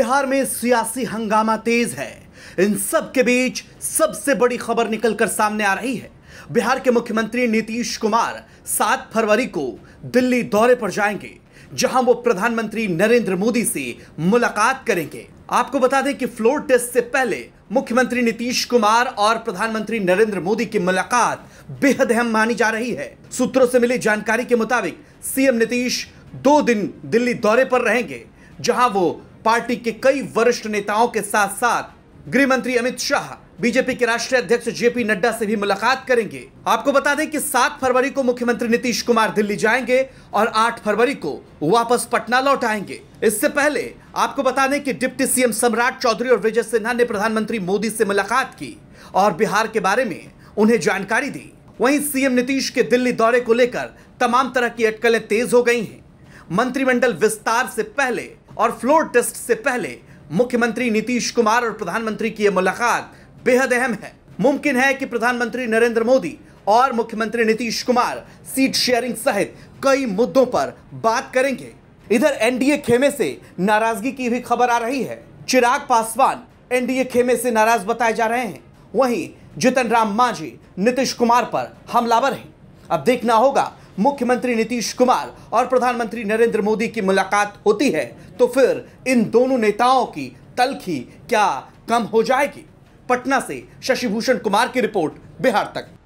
बिहार में सियासी हंगामा तेज है इन सब के बीच सबसे बड़ी खबर निकलकर सामने आ रही है बिहार के मुख्यमंत्री नीतीश कुमार 7 फरवरी को दिल्ली दौरे पर जाएंगे जहां वो प्रधानमंत्री नरेंद्र मोदी से मुलाकात करेंगे आपको बता दें कि फ्लोर टेस्ट से पहले मुख्यमंत्री नीतीश कुमार और प्रधानमंत्री नरेंद्र मोदी की मुलाकात बेहद अहम मानी जा रही है सूत्रों से मिली जानकारी के मुताबिक सीएम नीतीश दो दिन दिल्ली दौरे पर रहेंगे जहां वो पार्टी के कई वरिष्ठ नेताओं के साथ साथ गृह मंत्री अमित शाह बीजेपी के राष्ट्रीय अध्यक्ष जेपी नड्डा से भी मुलाकात करेंगे आपको बता दें कि 7 फरवरी को मुख्यमंत्री नीतीश कुमार दिल्ली जाएंगे और 8 फरवरी को वापस पटना लौट आएंगे इससे पहले आपको बता दें कि डिप्टी सीएम सम्राट चौधरी और विजय सिन्हा ने प्रधानमंत्री मोदी से मुलाकात की और बिहार के बारे में उन्हें जानकारी दी वहीं सीएम नीतीश के दिल्ली दौरे को लेकर तमाम तरह की अटकलें तेज हो गई हैं मंत्रिमंडल विस्तार से पहले और फ्लोर टेस्ट से पहले मुख्यमंत्री नीतीश कुमार और प्रधानमंत्री की यह मुलाकात बेहद अहम है मुमकिन है कि प्रधानमंत्री नरेंद्र मोदी और मुख्यमंत्री नीतीश कुमार सीट शेयरिंग सहित कई मुद्दों पर बात करेंगे इधर एनडीए खेमे से नाराजगी की भी खबर आ रही है चिराग पासवान एनडीए खेमे से नाराज बताए जा रहे हैं वहीं जितन राम मांझी नीतीश कुमार पर हमलावर हैं अब देखना होगा मुख्यमंत्री नीतीश कुमार और प्रधानमंत्री नरेंद्र मोदी की मुलाकात होती है तो फिर इन दोनों नेताओं की तलखी क्या कम हो जाएगी पटना से शशिभूषण कुमार की रिपोर्ट बिहार तक